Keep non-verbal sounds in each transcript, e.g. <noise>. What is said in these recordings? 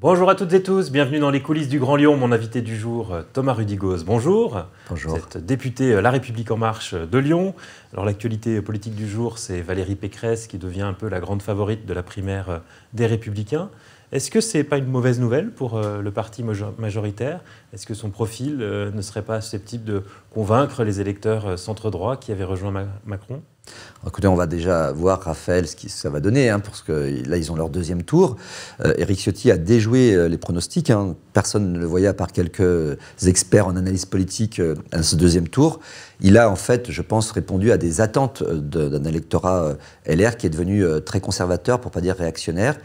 Bonjour à toutes et tous, bienvenue dans les coulisses du Grand Lyon. Mon invité du jour, euh, Thomas Rudigoz. Bonjour. Bonjour. Vous député euh, La République En Marche euh, de Lyon. Alors, l'actualité politique du jour, c'est Valérie Pécresse qui devient un peu la grande favorite de la primaire des Républicains. Est-ce que ce n'est pas une mauvaise nouvelle pour le parti majoritaire Est-ce que son profil ne serait pas susceptible de convaincre les électeurs centre-droit qui avaient rejoint Macron Écoutez, on va déjà voir, Raphaël, ce que ça va donner, hein, parce que là, ils ont leur deuxième tour. Éric euh, Ciotti a déjoué euh, les pronostics. Hein. Personne ne le voyait, par quelques experts en analyse politique, euh, à ce deuxième tour. Il a, en fait, je pense, répondu à des attentes d'un électorat LR qui est devenu très conservateur, pour pas dire réactionnaire.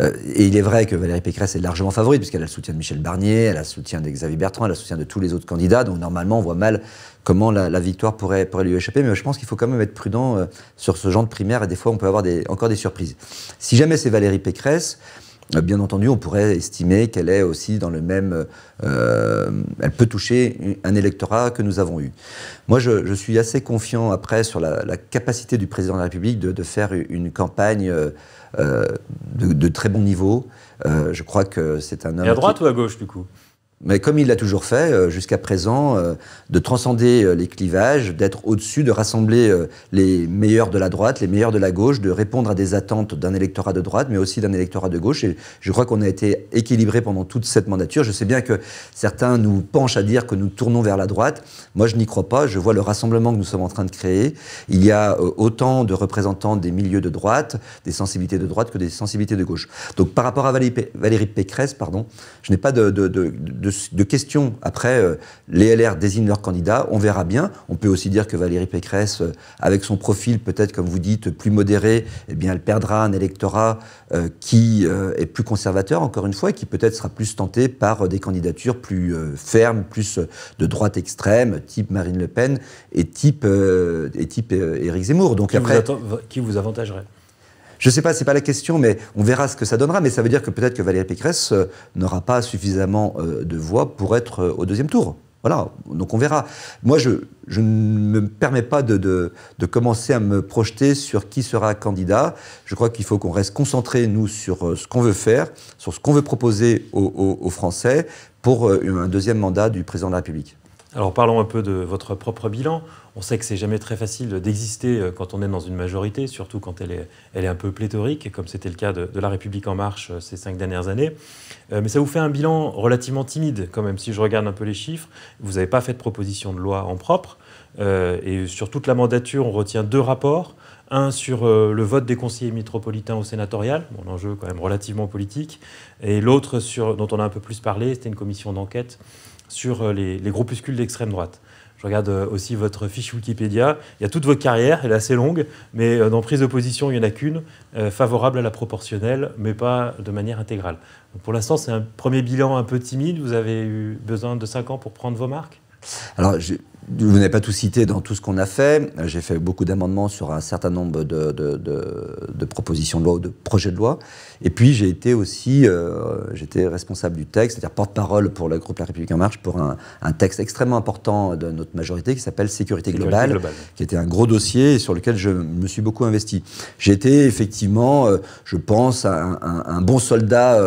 Euh, et il est vrai que Valérie Pécresse est largement favorite, puisqu'elle a le soutien de Michel Barnier, elle a le soutien de Bertrand, elle a le soutien de tous les autres candidats, donc normalement on voit mal comment la, victoire pourrait, lui échapper, mais je pense qu'il faut quand même être prudent euh, sur ce genre de primaire, et des fois on peut avoir encore des surprises. Si jamais c'est Valérie Pécresse, euh, bien entendu, on pourrait estimer qu'elle est aussi dans le même... Euh, elle peut toucher un électorat que nous avons eu. Moi, je, suis assez confiant après sur la, capacité du président de la République de, faire une campagne euh, de, très bon niveau. je crois que c'est un homme... Et à droite ou à gauche, du coup mais comme il l'a toujours fait euh, jusqu'à présent, euh, de transcender euh, les clivages, d'être au-dessus, de rassembler les meilleurs de la droite, les meilleurs de la gauche, de répondre à des attentes d'un électorat de droite, mais aussi d'un électorat de gauche. Et je crois qu'on a été équilibré pendant toute cette mandature. Je sais bien que certains nous penchent à dire que nous tournons vers la droite. Moi, je n'y crois pas. Je vois le rassemblement que nous sommes en train de créer. Il y a autant de représentants des milieux de droite, des sensibilités de droite que des sensibilités de gauche. Donc par rapport à Valérie Pécresse, pardon, je n'ai pas de, de, de de questions. Après, euh, les LR désignent leurs candidats, on verra bien. On peut aussi dire que Valérie Pécresse, euh, avec son profil peut-être, comme vous dites, plus modéré, eh bien, elle perdra un électorat euh, qui est plus conservateur, encore une fois, et qui peut-être sera plus tenté par des candidatures plus fermes, plus de droite extrême, type Marine Le Pen et type, et type Éric Zemmour. Donc après, qui vous avantagerait je ne sais pas, ce n'est pas la question, mais on verra ce que ça donnera. Mais ça veut dire que peut-être que Valérie Pécresse euh, n'aura pas suffisamment euh, de voix pour être euh, au deuxième tour. Voilà, donc on verra. Moi, je, ne me permets pas de, commencer à me projeter sur qui sera candidat. Je crois qu'il faut qu'on reste concentré, nous, sur ce qu'on veut faire, sur ce qu'on veut proposer aux Français pour un deuxième mandat du président de la République. Alors parlons un peu de votre propre bilan. On sait que c'est jamais très facile d'exister euh, quand on est dans une majorité, surtout quand elle est, un peu pléthorique, comme c'était le cas de, La République en marche euh, ces cinq dernières années. Euh, mais ça vous fait un bilan relativement timide, quand même, si je regarde un peu les chiffres. Vous n'avez pas fait de proposition de loi en propre. et sur toute la mandature, on retient deux rapports. Un sur le vote des conseillers métropolitains au sénatorial, un enjeu quand même relativement politique, et l'autre dont on a un peu plus parlé, c'était une commission d'enquête sur euh, les, groupuscules d'extrême droite. Je regarde euh, aussi votre fiche Wikipédia. Il y a toute votre carrière, elle est assez longue, mais euh, dans prise de position, il n'y en a qu'une, favorable à la proportionnelle, mais pas de manière intégrale. pour l'instant, c'est un premier bilan un peu timide. Vous avez eu besoin de 5 ans pour prendre vos marques Alors, vous n'avez pas tout cité dans tout ce qu'on a fait. Euh, j'ai fait beaucoup d'amendements sur un certain nombre de, propositions de loi ou de projets de loi. Et puis j'ai été aussi euh, j'étais responsable du texte, c'est-à-dire porte-parole pour le groupe La République En Marche pour un, texte extrêmement important de notre majorité qui s'appelle Sécurité, globale, qui était un gros dossier sur lequel je me suis beaucoup investi. J'ai été effectivement, euh, je pense, un, un, bon soldat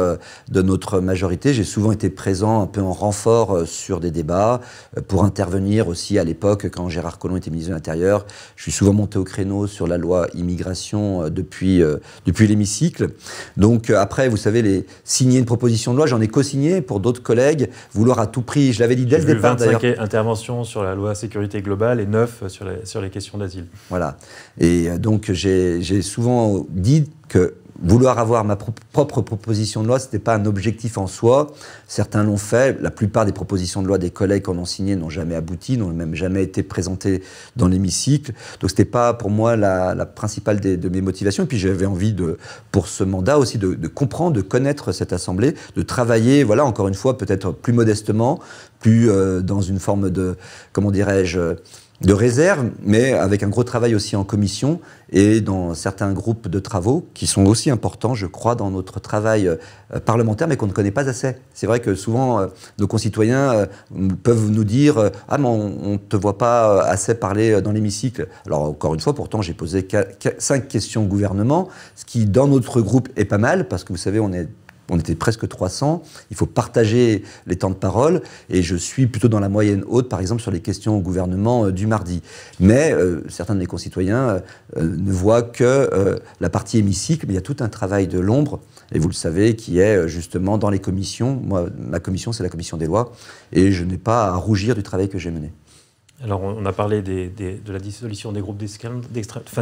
de notre majorité. J'ai souvent été présent un peu en renfort sur des débats pour intervenir aussi à l'époque, quand Gérard Collomb était ministre de l'Intérieur, je suis souvent monté au créneau sur la loi immigration euh, depuis, euh, depuis l'hémicycle. Donc euh, après, vous savez, les, signer une proposition de loi, j'en ai co-signé pour d'autres collègues, vouloir à tout prix, je l'avais dit dès le départ d'ailleurs. 25 interventions sur la loi sécurité globale et 9 sur sur les questions d'asile. Voilà. Et donc j'ai souvent dit que vouloir avoir ma propre proposition de loi, ce n'était pas un objectif en soi. Certains l'ont fait. La plupart des propositions de loi des collègues qu'on a signé n'ont jamais abouti, n'ont même jamais été présentées dans l'hémicycle. Donc ce n'était pas pour moi la, principale de mes motivations. Et puis j'avais envie de, pour ce mandat aussi de, comprendre, de connaître cette Assemblée, de travailler, voilà, encore une fois, peut-être plus modestement, plus euh, dans une forme de, comment dirais-je, de réserve, mais avec un gros travail aussi en commission et dans certains groupes de travaux qui sont aussi importants, je crois, dans notre travail euh, parlementaire, mais qu'on ne connaît pas assez. C'est vrai que souvent, euh, nos concitoyens euh, peuvent nous dire « Ah, mais on ne te voit pas assez parler dans l'hémicycle ». Alors, encore une fois, pourtant, j'ai posé cinq questions au gouvernement, ce qui, dans notre groupe, est pas mal, parce que vous savez, on est on était presque 300. Il faut partager les temps de parole et je suis plutôt dans la moyenne haute, par exemple, sur les questions au gouvernement euh, du mardi. Mais euh, certains de mes concitoyens euh, ne voient que la partie hémicycle, mais il y a tout un travail de l'ombre, et vous le savez, qui est justement dans les commissions. Moi, ma commission, c'est la commission des lois, et je n'ai pas à rougir du travail que j'ai mené. Alors, on a parlé de la dissolution des groupes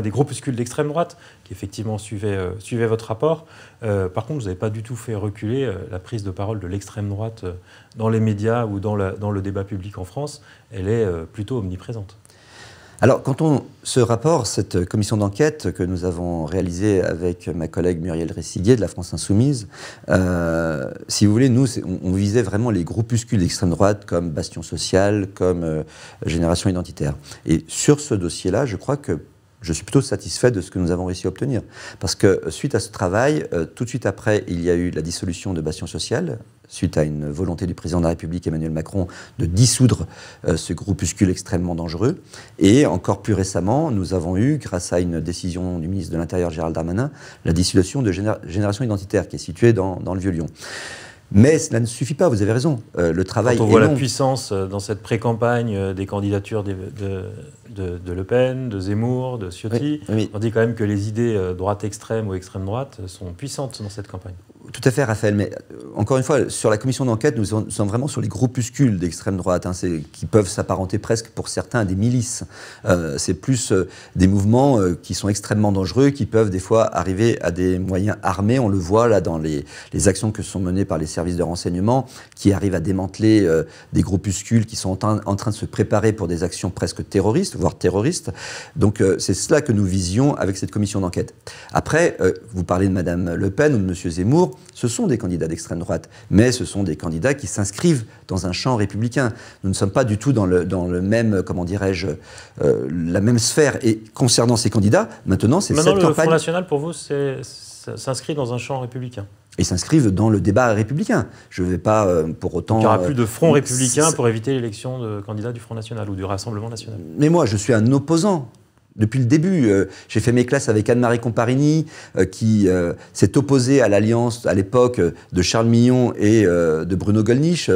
groupuscules d'extrême droite, qui effectivement suivaient, euh, votre rapport. Euh, par contre, vous n'avez pas du tout fait reculer euh, la prise de parole de l'extrême droite dans les médias ou dans, dans, le débat public en France. Elle est plutôt omniprésente. Alors, quand on, ce rapport, cette commission d'enquête que nous avons réalisée avec ma collègue Muriel récidier de la France Insoumise, euh, si vous voulez, nous, on, visait vraiment les groupuscules d'extrême droite comme Bastion Social, comme euh, Génération Identitaire. Et sur ce dossier-là, je crois que je suis plutôt satisfait de ce que nous avons réussi à obtenir. Parce que euh, suite à ce travail, euh, tout de suite après, il y a eu la dissolution de Bastion Social, suite à une volonté du président de la République, Emmanuel Macron, de dissoudre euh, ce groupuscule extrêmement dangereux. Et encore plus récemment, nous avons eu, grâce à une décision du ministre de l'Intérieur, Gérald Darmanin, la dissolution de Génération Identitaire, qui est située dans, le Vieux-Lyon. Mais cela ne suffit pas, vous avez raison. le travail Quand on voit la puissance dans cette pré-campagne des candidatures de de, Le Pen, de Zemmour, de Ciotti. On dit quand même que les idées euh, droite extrême ou extrême droite sont puissantes dans cette campagne. Tout à fait, Raphaël. Mais euh, encore une fois, sur la commission d'enquête, nous, sommes vraiment sur les groupuscules d'extrême droite, hein, qui peuvent s'apparenter presque pour certains à des milices. Euh, c'est plus euh, des mouvements qui sont extrêmement dangereux, qui peuvent des fois arriver à des moyens armés. On le voit là dans les, actions que sont menées par les services de renseignement, qui arrivent à démanteler des groupuscules qui sont en train, en, train de se préparer pour des actions presque terroristes, voire terroristes. Donc c'est cela que nous visions avec cette commission d'enquête. Après, vous parlez de Madame Le Pen ou de Monsieur Zemmour ce sont des candidats d'extrême droite, mais ce sont des candidats qui s'inscrivent dans un champ républicain. Nous ne sommes pas du tout dans le, même, comment dirais-je, euh, la même sphère. Et concernant ces candidats, maintenant, c'est cette le Front National, pour vous, s'inscrit dans un champ républicain et s'inscrivent dans le débat républicain. Je ne vais pas euh, pour autant. il n'y aura plus de euh, front républicain pour éviter l'élection de candidats du Front National ou du Rassemblement National. Mais moi, je suis un opposant depuis le début. Euh, j'ai fait mes classes avec Anne-Marie Comparini, euh, qui euh, s'est opposée à l'alliance à l'époque de Charles Millon et de Bruno Gollnisch.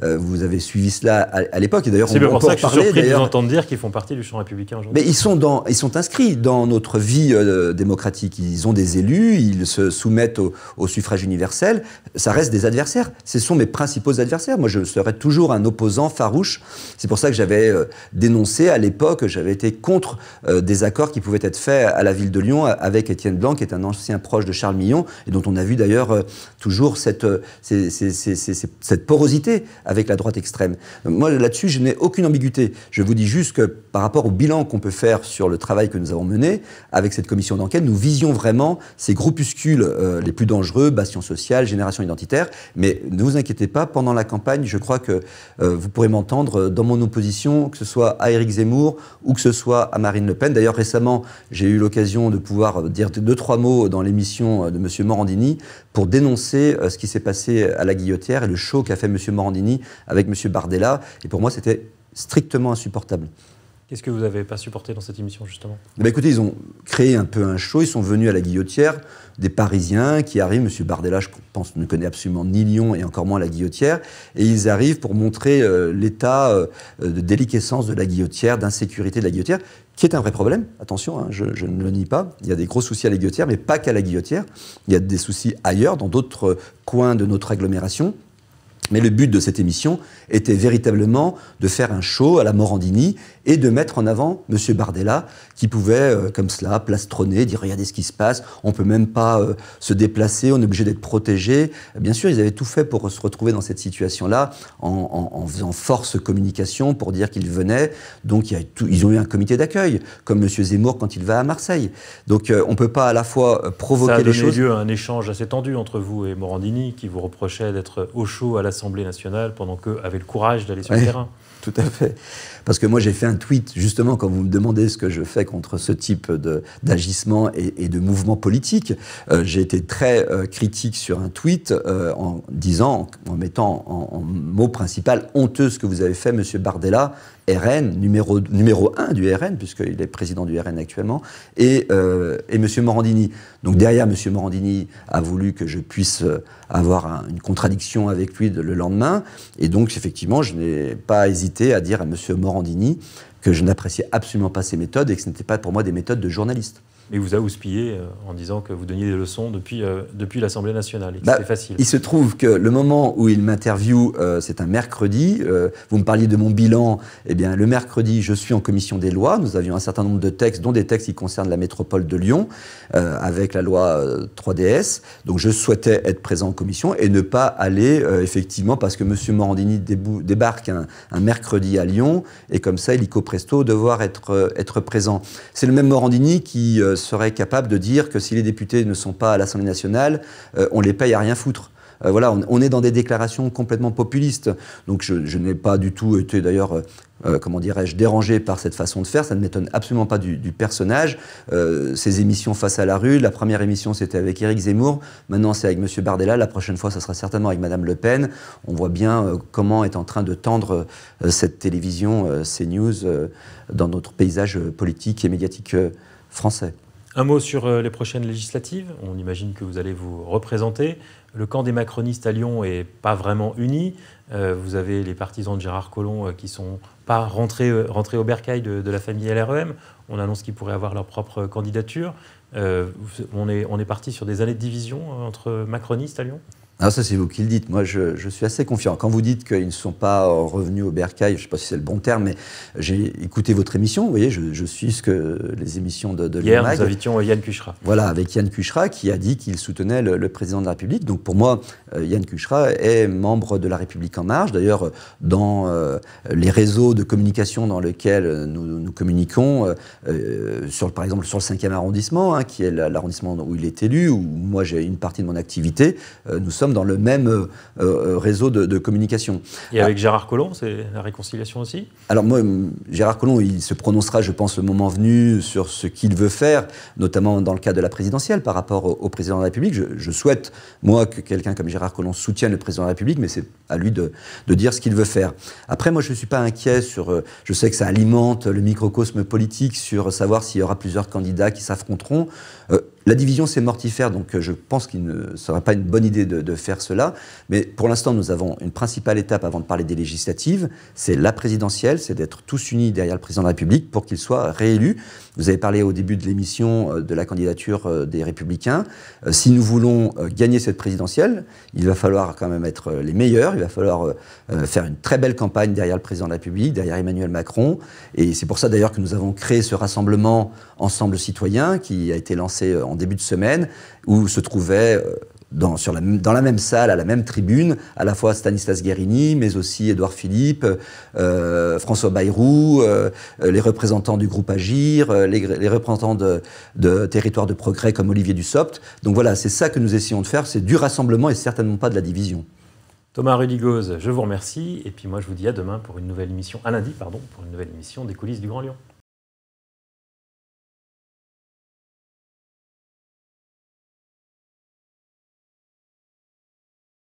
vous avez suivi cela à, l'époque. Et d'ailleurs, on, pour ça que je suis surpris de vous entendre dire qu'ils font partie du champ républicain aujourd'hui. Mais ils sont, dans, ils sont inscrits dans notre vie démocratique. Ils ont des élus, ils se soumettent au, au, suffrage universel. Ça reste des adversaires. Ce sont mes principaux adversaires. Moi, je serai toujours un opposant farouche. C'est pour ça que j'avais dénoncé à l'époque, j'avais été contre des accords qui pouvaient être faits à la ville de Lyon avec Étienne Blanc, qui est un ancien proche de Charles Millon, et dont on a vu d'ailleurs euh, toujours cette, euh, cette porosité avec la droite extrême. Moi, là-dessus, je n'ai aucune ambiguïté. Je vous dis juste que par rapport au bilan qu'on peut faire sur le travail que nous avons mené avec cette commission d'enquête, nous visions vraiment ces groupuscules euh, les plus dangereux, bastion social, génération identitaire. Mais ne vous inquiétez pas, pendant la campagne, je crois que vous pourrez m'entendre dans mon opposition, que ce soit à Éric Zemmour ou que ce soit à Marine Le Pen. D'ailleurs, récemment, j'ai eu l'occasion de pouvoir dire deux, trois mots dans l'émission de M. Morandini pour dénoncer euh, ce qui s'est passé à la guillotière et le show qu'a fait M. Morandini avec M. Bardella. Et pour moi, c'était strictement insupportable est ce que vous n'avez pas supporté dans cette émission, justement eh ben, Écoutez, ils ont créé un peu un show. Ils sont venus à la guillotière des Parisiens qui arrivent. Monsieur Bardella, je pense, ne connaît absolument ni Lyon et encore moins la guillotière. Et ils arrivent pour montrer euh, l'état euh, euh, de déliquescence de la guillotière, d'insécurité de la guillotière, qui est un vrai problème. Attention, hein, je, je, ne le nie pas. Il y a des gros soucis à la guillotière, mais pas qu'à la guillotière. Il y a des soucis ailleurs, dans d'autres coins de notre agglomération. Mais le but de cette émission était véritablement de faire un show à la Morandini et de mettre en avant M. Bardella, qui pouvait, euh, comme cela, plastronner, dire regardez ce qui se passe, on peut même pas euh, se déplacer, on est obligé d'être protégé. Bien sûr, ils avaient tout fait pour se retrouver dans cette situation-là, en, faisant force communication pour dire qu'ils venaient. Donc, ils ont eu un comité d'accueil, comme M. Zemmour quand il va à Marseille. Donc, euh, on ne peut pas à la fois provoquer Ça a donné lieu à un échange assez tendu entre vous et Morandini, qui vous reprochait d'être au chaud à la l'Assemblée nationale pendant qu'eux avaient le courage d'aller sur le terrain. <laughs> Tout à fait. Parce que moi, j'ai fait un tweet, justement, quand vous me demandez ce que je fais contre ce type d'agissement et, de mouvement politique, euh, j'ai été très euh, critique sur un tweet euh, en disant, en, mettant en, mot principal, honteux ce que vous avez fait, monsieur Bardella, RN, numéro, numéro 1 du RN, puisqu'il est président du RN actuellement, et, euh, et M. Morandini. Donc derrière, M. Morandini a voulu que je puisse euh, avoir une contradiction avec lui le lendemain, et donc effectivement, je n'ai pas hésité à dire à M. Morandini que je n'appréciais absolument pas ses méthodes et que ce n'était pas pour moi des méthodes de journaliste mais vous a houspillé euh, en disant que vous donniez des leçons depuis, euh, depuis l'Assemblée nationale. Bah, c'est facile. Il se trouve que le moment où il m'interviewe, euh, c'est un mercredi. vous me parliez de mon bilan. Eh bien, le mercredi, je suis en commission des lois. Nous avions un certain nombre de textes, dont des textes qui concernent la métropole de Lyon, avec la loi 3DS. Donc, je souhaitais être présent en commission et ne pas aller, effectivement, parce que M. Morandini débarque un, mercredi à Lyon et comme ça, y presto, devoir être, être présent. C'est le même Morandini qui serait capable de dire que si les députés ne sont pas à l'Assemblée nationale, euh, on les paye à rien foutre. Euh, voilà, on, est dans des déclarations complètement populistes. Donc je, n'ai pas du tout été d'ailleurs euh, comment dirais-je, dérangé par cette façon de faire. Ça ne m'étonne absolument pas du, personnage. ces émissions face à la rue, la première émission c'était avec Éric Zemmour, maintenant c'est avec M. Bardella, la prochaine fois ça sera certainement avec Mme Le Pen. On voit bien comment est en train de tendre cette télévision, ces news, dans notre paysage politique et médiatique français. Un mot sur euh, les prochaines législatives. On imagine que vous allez vous représenter. Le camp des macronistes à Lyon n'est pas vraiment uni. Euh, vous avez les partisans de Gérard Collomb euh, qui ne sont pas rentrés, au bercail de, la famille LREM. On annonce qu'ils pourraient avoir leur propre candidature. on, est, on est parti sur des années de division entre macronistes à Lyon non, ah, ça c'est vous qui le dites. Moi, je, suis assez confiant. Quand vous dites qu'ils ne sont pas euh, revenus au bercail, je ne sais pas si c'est le bon terme, mais j'ai écouté votre émission. Vous voyez, je, suis ce que les émissions de, de Hier, nous invitions Yann Cuchera. Voilà, avec Yann Cuchera qui a dit qu'il soutenait le, président de la République. Donc pour moi, euh, Yann Cuchera est membre de La République en marche. D'ailleurs, dans euh, les réseaux de communication dans lesquels nous, communiquons, par exemple sur le 5e arrondissement, hein, qui est l'arrondissement où il est élu, où moi j'ai une partie de mon activité, nous sommes dans le même euh, euh, réseau de, communication. Et avec Gérard Collomb, c'est la réconciliation aussi Alors moi, Gérard Collomb, il se prononcera, je pense, le moment venu sur ce qu'il veut faire, notamment dans le cas de la présidentielle par rapport au, président de la République. Je, souhaite, moi, que quelqu'un comme Gérard Collomb soutienne le président de la République, mais c'est à lui de, dire ce qu'il veut faire. Après, moi, je ne suis pas inquiet sur... Euh, je sais que ça alimente le microcosme politique sur savoir s'il y aura plusieurs candidats qui s'affronteront. La division, c'est mortifère, donc euh, je pense qu'il ne sera pas une bonne idée de, faire cela. Mais pour l'instant, nous avons une principale étape avant de parler des législatives, c'est la présidentielle, c'est d'être tous unis derrière le président de la République pour qu'il soit réélu. Vous avez parlé au début de l'émission euh, de la candidature euh, des Républicains. Si nous voulons gagner cette présidentielle, il va falloir quand même être les meilleurs, il va falloir faire une très belle campagne derrière le président de la République, derrière Emmanuel Macron. Et c'est pour ça d'ailleurs que nous avons créé ce rassemblement Ensemble Citoyen qui a été lancé en en début de semaine, où se trouvaient euh, dans, la, même salle, à la même tribune, à la fois Stanislas Guérini, mais aussi Édouard Philippe, euh, François Bayrou, euh, les représentants du groupe Agir, les, représentants de, de, territoires de progrès comme Olivier Dussopt. Donc voilà, c'est ça que nous essayons de faire, c'est du rassemblement et certainement pas de la division. Thomas Rudigoz, je vous remercie, et puis moi je vous dis à demain pour une nouvelle émission, à lundi, pardon, pour une nouvelle émission des coulisses du Grand Lyon.